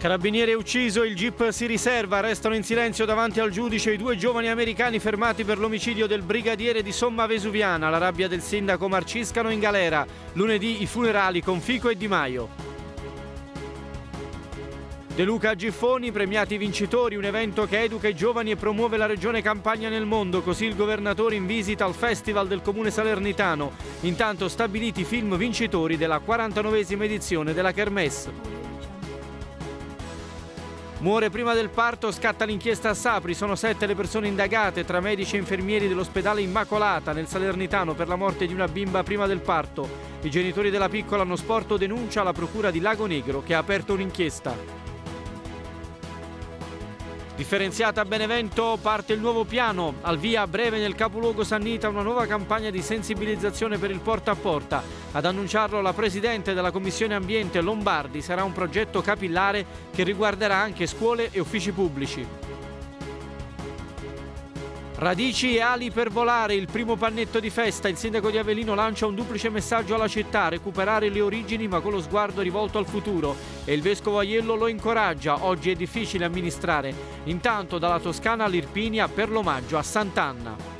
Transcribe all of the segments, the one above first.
Carabiniere ucciso, il jeep si riserva, restano in silenzio davanti al giudice i due giovani americani fermati per l'omicidio del brigadiere di Somma Vesuviana, la rabbia del sindaco Marciscano in galera, lunedì i funerali con Fico e Di Maio. De Luca Giffoni, premiati vincitori, un evento che educa i giovani e promuove la regione Campania nel mondo, così il governatore in visita al festival del comune salernitano, intanto stabiliti i film vincitori della 49esima edizione della Kermesse. Muore prima del parto, scatta l'inchiesta a Sapri, sono sette le persone indagate tra medici e infermieri dell'ospedale Immacolata nel Salernitano per la morte di una bimba prima del parto. I genitori della piccola hanno sporto denuncia alla procura di Lago Negro che ha aperto un'inchiesta. Differenziata a Benevento parte il nuovo piano, al via a breve nel capoluogo Sannita una nuova campagna di sensibilizzazione per il porta a porta. Ad annunciarlo la Presidente della Commissione Ambiente Lombardi sarà un progetto capillare che riguarderà anche scuole e uffici pubblici. Radici e ali per volare, il primo pannetto di festa. Il sindaco di Avellino lancia un duplice messaggio alla città, recuperare le origini ma con lo sguardo rivolto al futuro. E il vescovo Aiello lo incoraggia, oggi è difficile amministrare. Intanto dalla Toscana all'Irpinia per l'omaggio a Sant'Anna.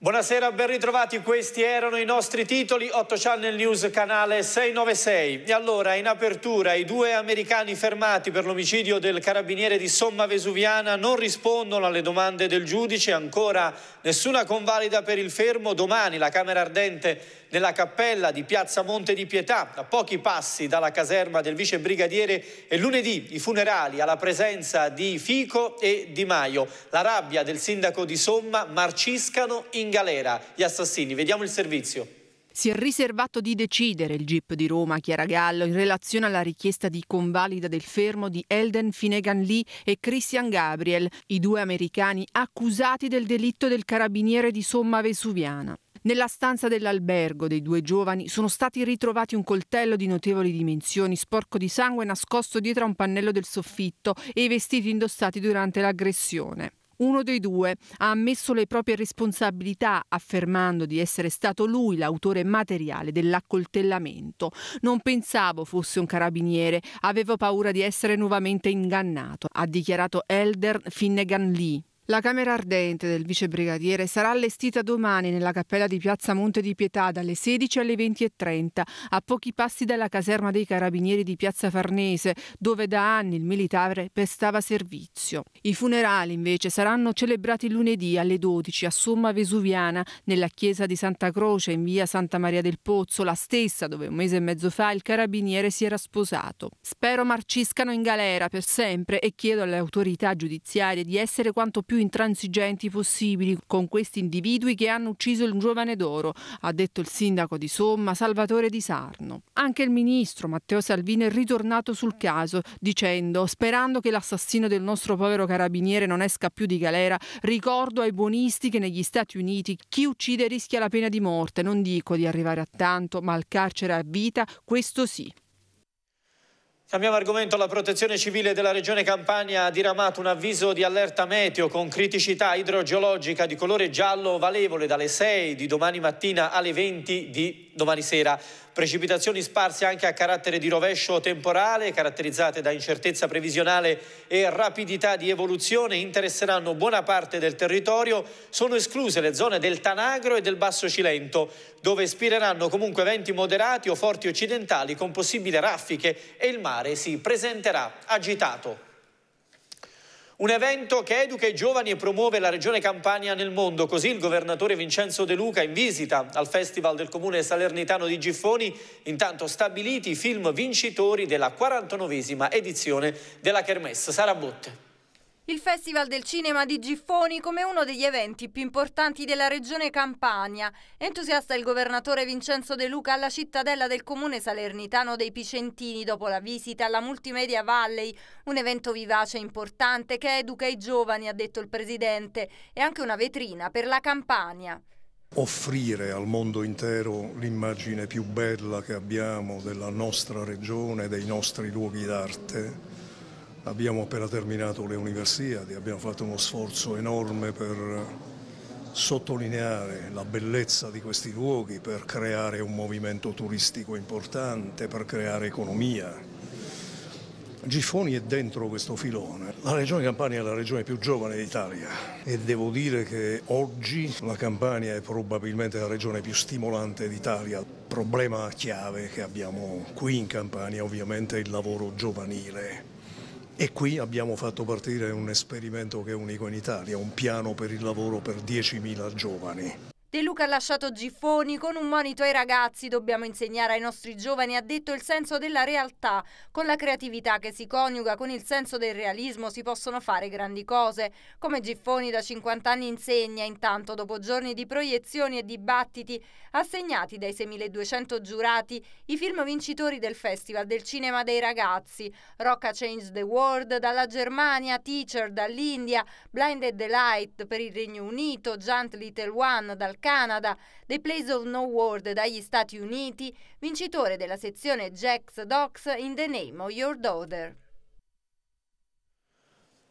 Buonasera, ben ritrovati. Questi erano i nostri titoli, 8 Channel News, canale 696. E allora, in apertura, i due americani fermati per l'omicidio del carabiniere di Somma Vesuviana non rispondono alle domande del giudice. Ancora nessuna convalida per il fermo. Domani la Camera Ardente nella cappella di Piazza Monte di Pietà, a pochi passi dalla caserma del vicebrigadiere e lunedì i funerali alla presenza di Fico e Di Maio. La rabbia del sindaco di Somma marciscano in galera gli assassini. Vediamo il servizio. Si è riservato di decidere il GIP di Roma Chiara Gallo in relazione alla richiesta di convalida del fermo di Elden Finnegan Lee e Christian Gabriel, i due americani accusati del delitto del carabiniere di Somma Vesuviana. Nella stanza dell'albergo dei due giovani sono stati ritrovati un coltello di notevoli dimensioni, sporco di sangue nascosto dietro a un pannello del soffitto e i vestiti indossati durante l'aggressione. Uno dei due ha ammesso le proprie responsabilità affermando di essere stato lui l'autore materiale dell'accoltellamento. Non pensavo fosse un carabiniere, avevo paura di essere nuovamente ingannato, ha dichiarato Elder Finnegan Lee, la Camera Ardente del vicebrigadiere sarà allestita domani nella cappella di Piazza Monte di Pietà dalle 16 alle 20.30, a pochi passi dalla caserma dei carabinieri di Piazza Farnese, dove da anni il militare prestava servizio. I funerali invece saranno celebrati lunedì alle 12 a Somma Vesuviana, nella chiesa di Santa Croce in via Santa Maria del Pozzo, la stessa dove un mese e mezzo fa il carabiniere si era sposato. Spero marciscano in galera per sempre e chiedo alle autorità giudiziarie di essere quanto più intransigenti possibili con questi individui che hanno ucciso il giovane d'oro, ha detto il sindaco di Somma Salvatore Di Sarno. Anche il ministro Matteo Salvini è ritornato sul caso dicendo sperando che l'assassino del nostro povero carabiniere non esca più di galera, ricordo ai buonisti che negli Stati Uniti chi uccide rischia la pena di morte, non dico di arrivare a tanto, ma al carcere a vita, questo sì. Cambiamo argomento, la protezione civile della regione Campania ha diramato un avviso di allerta meteo con criticità idrogeologica di colore giallo valevole dalle 6 di domani mattina alle 20 di domani sera. Precipitazioni sparse anche a carattere di rovescio temporale, caratterizzate da incertezza previsionale e rapidità di evoluzione, interesseranno buona parte del territorio. Sono escluse le zone del Tanagro e del Basso Cilento, dove spireranno comunque venti moderati o forti occidentali con possibili raffiche e il mare si presenterà agitato. Un evento che educa i giovani e promuove la regione Campania nel mondo. Così il governatore Vincenzo De Luca in visita al Festival del Comune Salernitano di Giffoni, intanto stabiliti i film vincitori della 49esima edizione della Kermesse. Sara Botte. Il Festival del Cinema di Giffoni come uno degli eventi più importanti della regione Campania. Entusiasta il governatore Vincenzo De Luca alla cittadella del comune salernitano dei Picentini dopo la visita alla Multimedia Valley, un evento vivace e importante che educa i giovani, ha detto il presidente, e anche una vetrina per la Campania offrire al mondo intero l'immagine più bella che abbiamo della nostra regione, dei nostri luoghi d'arte Abbiamo appena terminato le universiadi, abbiamo fatto uno sforzo enorme per sottolineare la bellezza di questi luoghi, per creare un movimento turistico importante, per creare economia. Gifoni è dentro questo filone. La regione Campania è la regione più giovane d'Italia e devo dire che oggi la Campania è probabilmente la regione più stimolante d'Italia. Il problema chiave che abbiamo qui in Campania ovviamente è il lavoro giovanile e qui abbiamo fatto partire un esperimento che è unico in Italia, un piano per il lavoro per 10.000 giovani. De Luca ha lasciato Giffoni, con un monito ai ragazzi dobbiamo insegnare ai nostri giovani, ha detto il senso della realtà, con la creatività che si coniuga con il senso del realismo si possono fare grandi cose, come Giffoni da 50 anni insegna, intanto dopo giorni di proiezioni e dibattiti assegnati dai 6.200 giurati, i film vincitori del Festival del Cinema dei Ragazzi, Rocca Change the World dalla Germania, Teacher dall'India, Blinded the Light per il Regno Unito, Giant Little One dal Canada, The Place of No World dagli Stati Uniti, vincitore della sezione Jack's Docs in The Name of Your Daughter.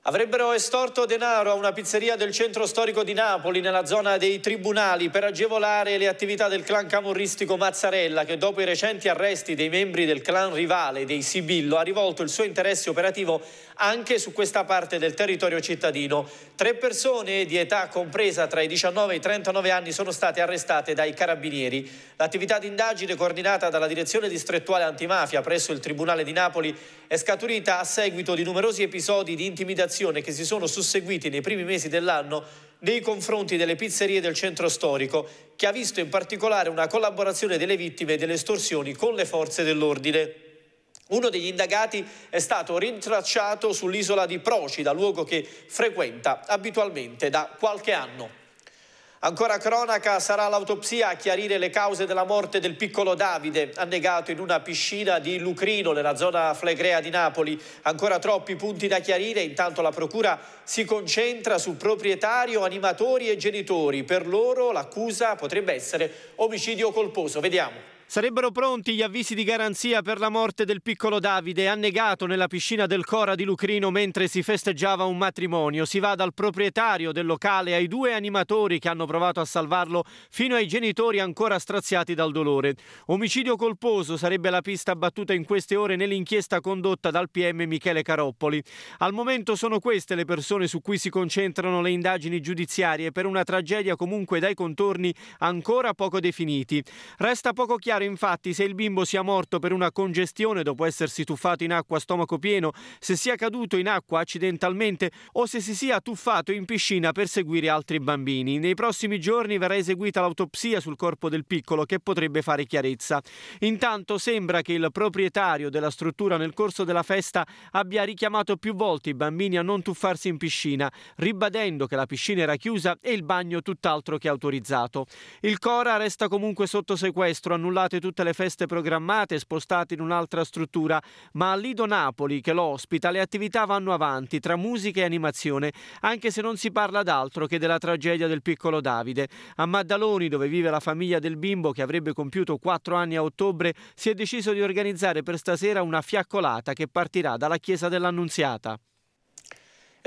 Avrebbero estorto denaro a una pizzeria del centro storico di Napoli, nella zona dei tribunali, per agevolare le attività del clan camorristico Mazzarella, che dopo i recenti arresti dei membri del clan rivale dei Sibillo ha rivolto il suo interesse operativo anche su questa parte del territorio cittadino. Tre persone di età compresa tra i 19 e i 39 anni sono state arrestate dai carabinieri. L'attività d'indagine coordinata dalla direzione distrettuale antimafia presso il Tribunale di Napoli è scaturita a seguito di numerosi episodi di intimidazione segnalazione che si sono susseguiti nei primi mesi dell'anno nei confronti delle pizzerie del centro storico, che ha visto in particolare una collaborazione delle vittime delle estorsioni con le forze dell'ordine. Uno degli indagati è stato rintracciato sull'isola di Procida, luogo che frequenta abitualmente da qualche anno. Ancora cronaca sarà l'autopsia a chiarire le cause della morte del piccolo Davide, annegato in una piscina di Lucrino nella zona flegrea di Napoli. Ancora troppi punti da chiarire, intanto la procura si concentra su proprietario, animatori e genitori. Per loro l'accusa potrebbe essere omicidio colposo. Vediamo. Sarebbero pronti gli avvisi di garanzia per la morte del piccolo Davide, annegato nella piscina del Cora di Lucrino mentre si festeggiava un matrimonio. Si va dal proprietario del locale ai due animatori che hanno provato a salvarlo, fino ai genitori ancora straziati dal dolore. Omicidio colposo sarebbe la pista battuta in queste ore nell'inchiesta condotta dal PM Michele Caroppoli. Al momento sono queste le persone su cui si concentrano le indagini giudiziarie per una tragedia comunque dai contorni ancora poco definiti. Resta poco chiaro chiaro infatti se il bimbo sia morto per una congestione dopo essersi tuffato in acqua a stomaco pieno, se sia caduto in acqua accidentalmente o se si sia tuffato in piscina per seguire altri bambini. Nei prossimi giorni verrà eseguita l'autopsia sul corpo del piccolo che potrebbe fare chiarezza. Intanto sembra che il proprietario della struttura nel corso della festa abbia richiamato più volte i bambini a non tuffarsi in piscina, ribadendo che la piscina era chiusa e il bagno tutt'altro che autorizzato. Il Cora resta comunque sotto sequestro annullato state tutte le feste programmate e spostate in un'altra struttura, ma a Lido Napoli, che lo ospita, le attività vanno avanti tra musica e animazione, anche se non si parla d'altro che della tragedia del piccolo Davide. A Maddaloni, dove vive la famiglia del bimbo che avrebbe compiuto quattro anni a ottobre, si è deciso di organizzare per stasera una fiaccolata che partirà dalla chiesa dell'Annunziata.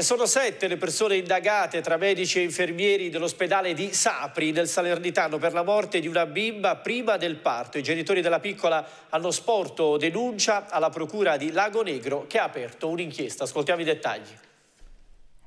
E sono sette le persone indagate tra medici e infermieri dell'ospedale di Sapri del Salernitano per la morte di una bimba prima del parto. I genitori della piccola hanno sporto denuncia alla procura di Lago Negro che ha aperto un'inchiesta. Ascoltiamo i dettagli.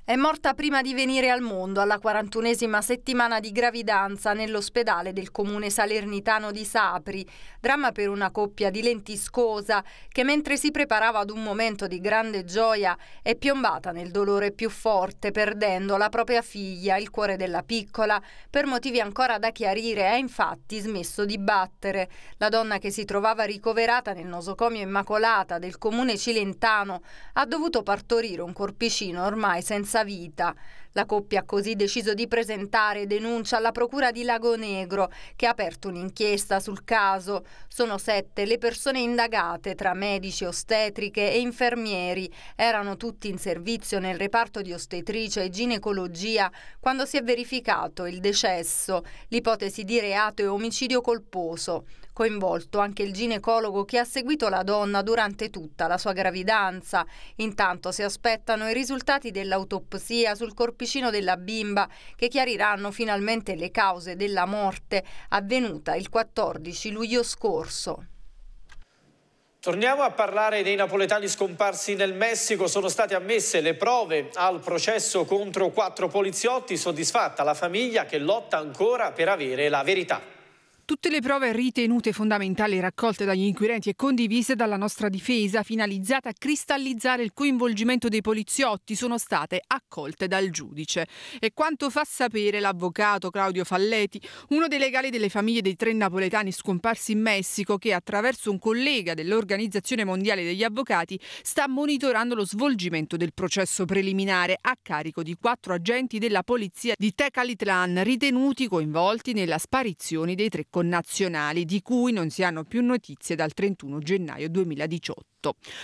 È morta prima di venire al mondo alla 41esima settimana di gravidanza nell'ospedale del comune salernitano di Sapri, dramma per una coppia di lentiscosa che mentre si preparava ad un momento di grande gioia è piombata nel dolore più forte perdendo la propria figlia, il cuore della piccola, per motivi ancora da chiarire ha infatti smesso di battere. La donna che si trovava ricoverata nel nosocomio Immacolata del comune cilentano ha dovuto partorire un corpicino ormai senza senza-vita. La coppia ha così deciso di presentare denuncia alla Procura di Lago Negro, che ha aperto un'inchiesta sul caso. Sono sette le persone indagate, tra medici, ostetriche e infermieri. Erano tutti in servizio nel reparto di ostetricia e ginecologia quando si è verificato il decesso, l'ipotesi di reato e omicidio colposo coinvolto anche il ginecologo che ha seguito la donna durante tutta la sua gravidanza. Intanto si aspettano i risultati dell'autopsia sul corpicino della bimba che chiariranno finalmente le cause della morte avvenuta il 14 luglio scorso. Torniamo a parlare dei napoletani scomparsi nel Messico. Sono state ammesse le prove al processo contro quattro poliziotti. Soddisfatta la famiglia che lotta ancora per avere la verità. Tutte le prove ritenute fondamentali raccolte dagli inquirenti e condivise dalla nostra difesa, finalizzate a cristallizzare il coinvolgimento dei poliziotti, sono state accolte dal giudice. E quanto fa sapere l'avvocato Claudio Falletti, uno dei legali delle famiglie dei tre napoletani scomparsi in Messico, che attraverso un collega dell'Organizzazione Mondiale degli Avvocati sta monitorando lo svolgimento del processo preliminare a carico di quattro agenti della polizia di Tecalitlan ritenuti coinvolti nella sparizione dei tre connazionali di cui non si hanno più notizie dal 31 gennaio 2018.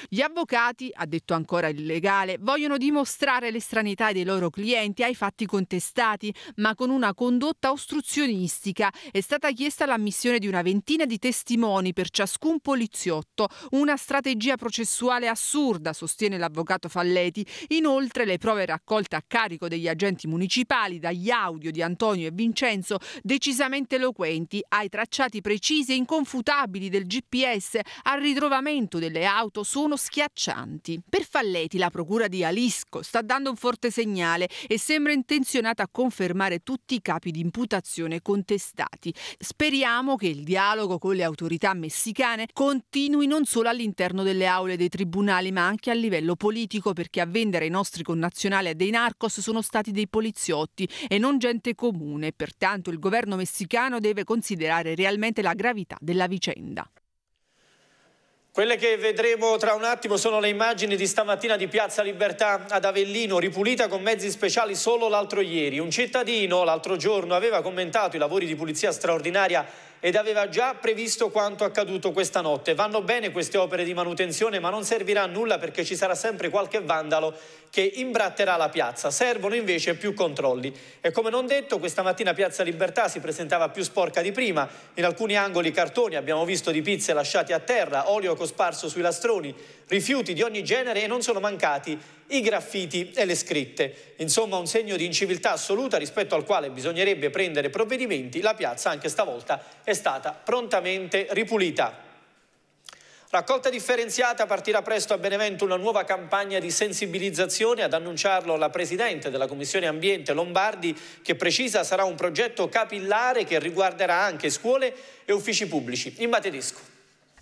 Gli avvocati, ha detto ancora il legale, vogliono dimostrare l'estranità dei loro clienti ai fatti contestati, ma con una condotta ostruzionistica. È stata chiesta l'ammissione di una ventina di testimoni per ciascun poliziotto, una strategia processuale assurda, sostiene l'avvocato Falletti. Inoltre le prove raccolte a carico degli agenti municipali dagli audio di Antonio e Vincenzo, decisamente eloquenti, ai tracciati precisi e inconfutabili del GPS, al ritrovamento delle auto sono schiaccianti. Per Falleti la procura di Alisco sta dando un forte segnale e sembra intenzionata a confermare tutti i capi di imputazione contestati. Speriamo che il dialogo con le autorità messicane continui non solo all'interno delle aule dei tribunali ma anche a livello politico perché a vendere i nostri connazionali a dei narcos sono stati dei poliziotti e non gente comune. Pertanto il governo messicano deve considerare considerare realmente la gravità della vicenda. Quelle che vedremo tra un attimo sono le immagini di stamattina di Piazza Libertà ad Avellino, ripulita con mezzi speciali solo l'altro ieri. Un cittadino l'altro giorno aveva commentato i lavori di pulizia straordinaria ed aveva già previsto quanto accaduto questa notte. Vanno bene queste opere di manutenzione, ma non servirà a nulla perché ci sarà sempre qualche vandalo che imbratterà la piazza. Servono invece più controlli. E come non detto, questa mattina Piazza Libertà si presentava più sporca di prima. In alcuni angoli cartoni abbiamo visto di pizze lasciate a terra, olio cosparso sui lastroni, rifiuti di ogni genere e non sono mancati i graffiti e le scritte. Insomma un segno di inciviltà assoluta rispetto al quale bisognerebbe prendere provvedimenti, la piazza anche stavolta è stata prontamente ripulita. Raccolta differenziata partirà presto a Benevento una nuova campagna di sensibilizzazione ad annunciarlo la Presidente della Commissione Ambiente Lombardi che precisa sarà un progetto capillare che riguarderà anche scuole e uffici pubblici. In Matedesco.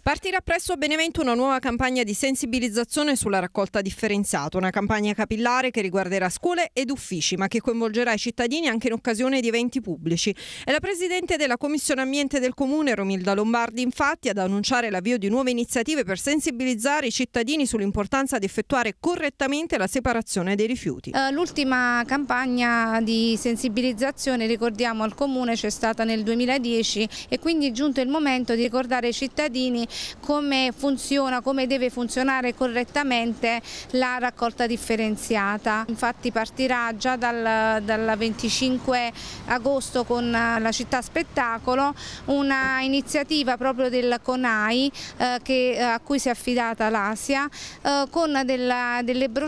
Partirà presso a Benevento una nuova campagna di sensibilizzazione sulla raccolta differenziata, una campagna capillare che riguarderà scuole ed uffici, ma che coinvolgerà i cittadini anche in occasione di eventi pubblici. È la Presidente della Commissione Ambiente del Comune, Romilda Lombardi, infatti, ad annunciare l'avvio di nuove iniziative per sensibilizzare i cittadini sull'importanza di effettuare correttamente la separazione dei rifiuti. Eh, l'ultima campagna di sensibilizzazione, ricordiamo al Comune, c'è stata nel 2010 e quindi è giunto il momento di ricordare ai cittadini come funziona, come deve funzionare correttamente la raccolta differenziata. Infatti partirà già dal, dal 25 agosto con eh, la città spettacolo una iniziativa proprio del CONAI eh, che, eh, a cui si è affidata l'Asia eh, con della, delle brochure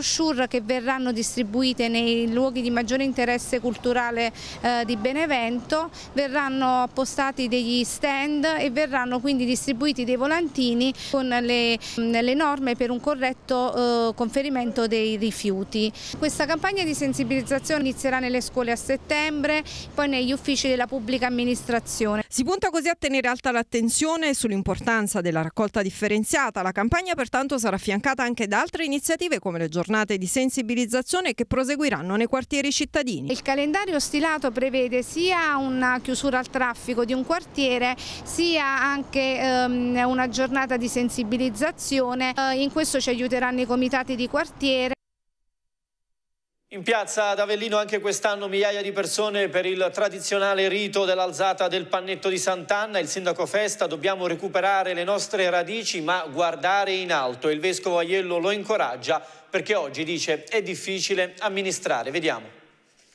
che verranno distribuite nei luoghi di maggiore interesse culturale eh, di Benevento, verranno appostati degli stand e verranno quindi distribuiti dei volantini Santini con le, le norme per un corretto eh, conferimento dei rifiuti. Questa campagna di sensibilizzazione inizierà nelle scuole a settembre, poi negli uffici della pubblica amministrazione. Si punta così a tenere alta l'attenzione sull'importanza della raccolta differenziata. La campagna pertanto sarà affiancata anche da altre iniziative come le giornate di sensibilizzazione che proseguiranno nei quartieri cittadini. Il calendario stilato prevede sia una chiusura al traffico di un quartiere sia anche um, una una giornata di sensibilizzazione, eh, in questo ci aiuteranno i comitati di quartiere. In piazza ad Avellino anche quest'anno migliaia di persone per il tradizionale rito dell'alzata del pannetto di Sant'Anna. Il sindaco Festa dobbiamo recuperare le nostre radici ma guardare in alto. Il vescovo Aiello lo incoraggia perché oggi dice è difficile amministrare. Vediamo.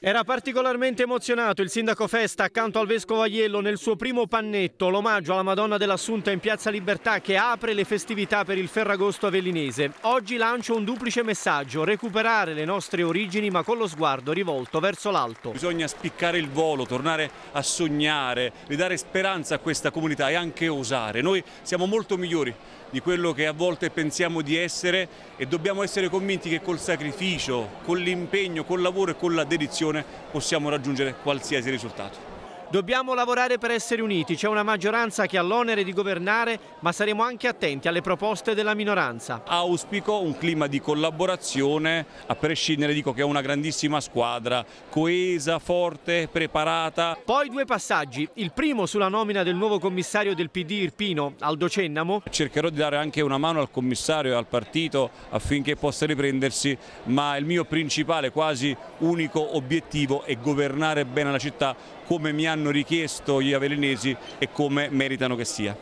Era particolarmente emozionato il sindaco Festa accanto al vescovo Aiello nel suo primo pannetto, l'omaggio alla Madonna dell'Assunta in Piazza Libertà che apre le festività per il Ferragosto avellinese. Oggi lancio un duplice messaggio, recuperare le nostre origini ma con lo sguardo rivolto verso l'alto. Bisogna spiccare il volo, tornare a sognare, ridare speranza a questa comunità e anche osare. Noi siamo molto migliori di quello che a volte pensiamo di essere e dobbiamo essere convinti che col sacrificio, con l'impegno, col lavoro e con la dedizione possiamo raggiungere qualsiasi risultato. Dobbiamo lavorare per essere uniti, c'è una maggioranza che ha l'onere di governare, ma saremo anche attenti alle proposte della minoranza. Auspico un clima di collaborazione, a prescindere dico che è una grandissima squadra, coesa, forte, preparata. Poi due passaggi, il primo sulla nomina del nuovo commissario del PD Irpino, Aldo Cennamo. Cercherò di dare anche una mano al commissario e al partito affinché possa riprendersi, ma il mio principale, quasi unico obiettivo è governare bene la città come mi hanno richiesto gli avellinesi e come meritano che sia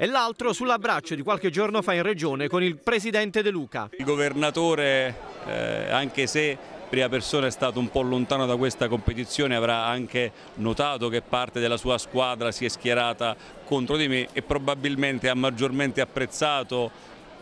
e l'altro sull'abbraccio di qualche giorno fa in regione con il presidente De Luca. Il governatore, eh, anche se prima persona è stato un po' lontano da questa competizione, avrà anche notato che parte della sua squadra si è schierata contro di me e probabilmente ha maggiormente apprezzato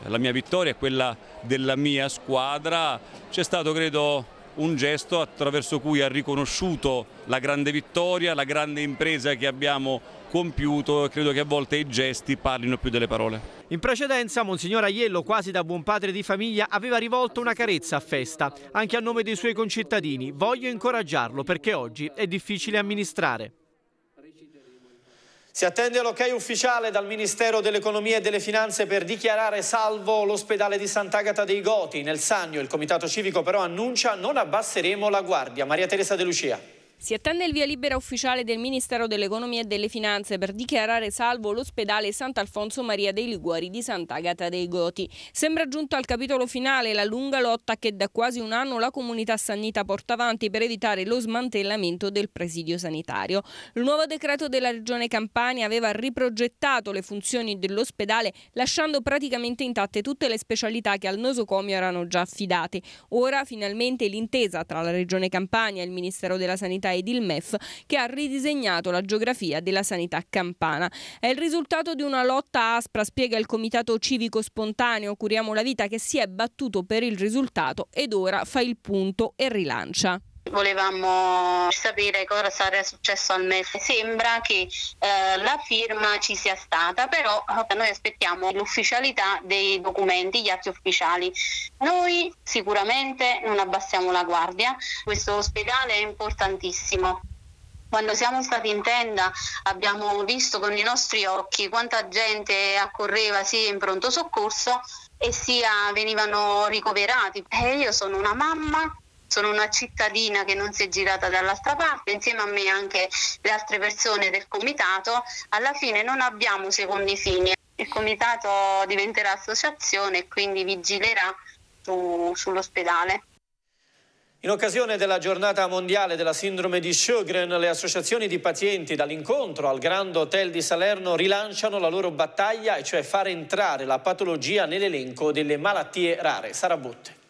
la mia vittoria e quella della mia squadra. C'è stato, credo, un gesto attraverso cui ha riconosciuto la grande vittoria, la grande impresa che abbiamo compiuto e credo che a volte i gesti parlino più delle parole. In precedenza Monsignor Aiello, quasi da buon padre di famiglia, aveva rivolto una carezza a Festa, anche a nome dei suoi concittadini. Voglio incoraggiarlo perché oggi è difficile amministrare. Si attende l'ok ufficiale dal Ministero dell'Economia e delle Finanze per dichiarare salvo l'ospedale di Sant'Agata dei Goti. Nel Sannio il Comitato Civico però annuncia non abbasseremo la guardia. Maria Teresa De Lucia. Si attende il via libera ufficiale del Ministero dell'Economia e delle Finanze per dichiarare salvo l'ospedale Sant'Alfonso Maria dei Liguori di Sant'Agata dei Goti. Sembra giunto al capitolo finale la lunga lotta che da quasi un anno la comunità sannita porta avanti per evitare lo smantellamento del presidio sanitario. Il nuovo decreto della Regione Campania aveva riprogettato le funzioni dell'ospedale lasciando praticamente intatte tutte le specialità che al nosocomio erano già affidate. Ora finalmente l'intesa tra la Regione Campania e il Ministero della Sanità sanità ed il MEF che ha ridisegnato la geografia della sanità campana. È il risultato di una lotta aspra, spiega il comitato civico spontaneo Curiamo la vita che si è battuto per il risultato ed ora fa il punto e rilancia volevamo sapere cosa sarebbe successo al MES. Sembra che eh, la firma ci sia stata, però eh, noi aspettiamo l'ufficialità dei documenti, gli atti ufficiali. Noi sicuramente non abbassiamo la guardia, questo ospedale è importantissimo. Quando siamo stati in tenda abbiamo visto con i nostri occhi quanta gente accorreva sia in pronto soccorso e sia venivano ricoverati. E eh, io sono una mamma sono una cittadina che non si è girata dall'altra parte, insieme a me anche le altre persone del comitato, alla fine non abbiamo secondi fini. Il comitato diventerà associazione e quindi vigilerà su, sull'ospedale. In occasione della giornata mondiale della sindrome di Sjögren, le associazioni di pazienti dall'incontro al Grand Hotel di Salerno rilanciano la loro battaglia, e cioè far entrare la patologia nell'elenco delle malattie rare. Sarabutte.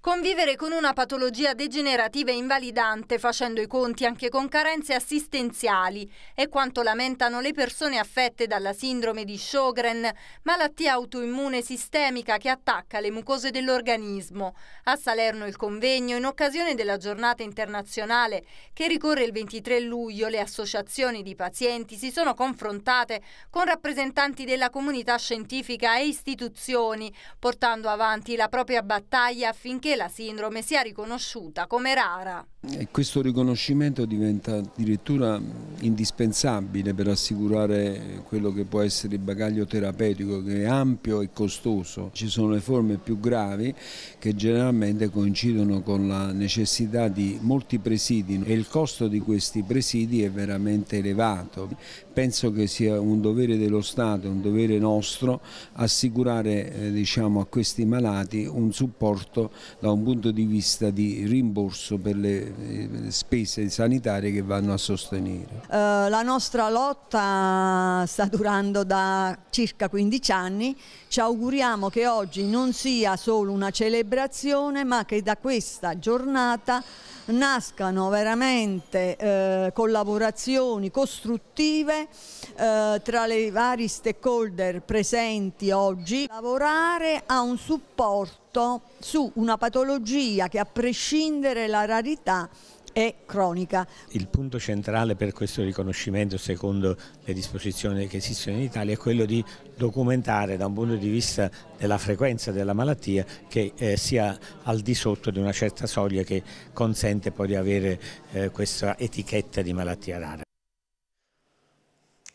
Convivere con una patologia degenerativa e invalidante, facendo i conti anche con carenze assistenziali, è quanto lamentano le persone affette dalla sindrome di Sjogren, malattia autoimmune sistemica che attacca le mucose dell'organismo. A Salerno il convegno, in occasione della giornata internazionale che ricorre il 23 luglio, le associazioni di pazienti si sono confrontate con rappresentanti della comunità scientifica e istituzioni, portando avanti la propria battaglia affinché affinché la sindrome sia riconosciuta come rara e questo riconoscimento diventa addirittura indispensabile per assicurare quello che può essere il bagaglio terapeutico che è ampio e costoso. Ci sono le forme più gravi che generalmente coincidono con la necessità di molti presidi e il costo di questi presidi è veramente elevato. Penso che sia un dovere dello Stato, un dovere nostro assicurare eh, diciamo, a questi malati un supporto da un punto di vista di rimborso per le eh, spese sanitarie che vanno a sostenere. Eh, la nostra lotta sta durando da circa 15 anni, ci auguriamo che oggi non sia solo una celebrazione ma che da questa giornata nascano veramente eh, collaborazioni costruttive eh, tra le vari stakeholder presenti oggi, lavorare a un supporto tutto su una patologia che a prescindere la rarità è cronica. Il punto centrale per questo riconoscimento, secondo le disposizioni che esistono in Italia, è quello di documentare da un punto di vista della frequenza della malattia che eh, sia al di sotto di una certa soglia che consente poi di avere eh, questa etichetta di malattia rara.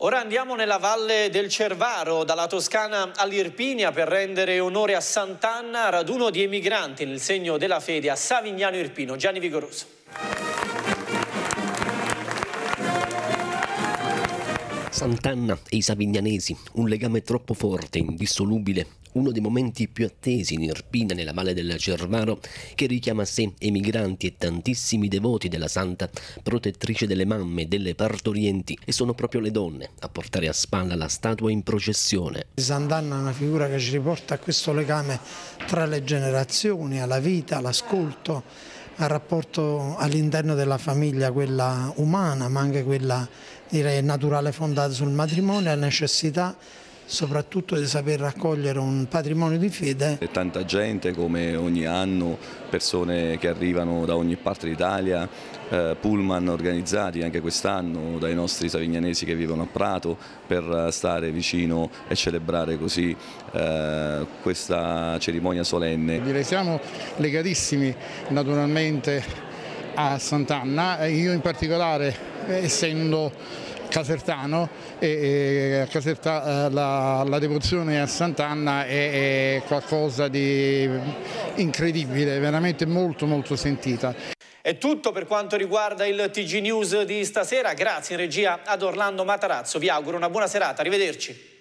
Ora andiamo nella valle del Cervaro, dalla Toscana all'Irpinia, per rendere onore a Sant'Anna, raduno di emigranti nel segno della fede a Savignano Irpino. Gianni Vigoroso. Sant'Anna e i Savignanesi, un legame troppo forte, indissolubile, uno dei momenti più attesi in Irpina, nella valle del Cervaro, che richiama a sé emigranti e tantissimi devoti della santa, protettrice delle mamme e delle partorienti, e sono proprio le donne a portare a spalla la statua in processione. Sant'Anna è una figura che ci riporta a questo legame tra le generazioni, alla vita, all'ascolto, al rapporto all'interno della famiglia, quella umana ma anche quella direi naturale fondata sul matrimonio la necessità soprattutto di saper raccogliere un patrimonio di fede. E tanta gente come ogni anno, persone che arrivano da ogni parte d'Italia, eh, pullman organizzati anche quest'anno dai nostri savignanesi che vivono a Prato per stare vicino e celebrare così eh, questa cerimonia solenne. Direi siamo legatissimi naturalmente a Sant'Anna, io in particolare essendo casertano e, Caserta, eh, la, la, devozione a Sant'Anna è, è qualcosa di incredibile, veramente molto molto sentita. È tutto per quanto riguarda il TG News di stasera, grazie in regia ad Orlando Matarazzo, vi auguro una buona serata, arrivederci.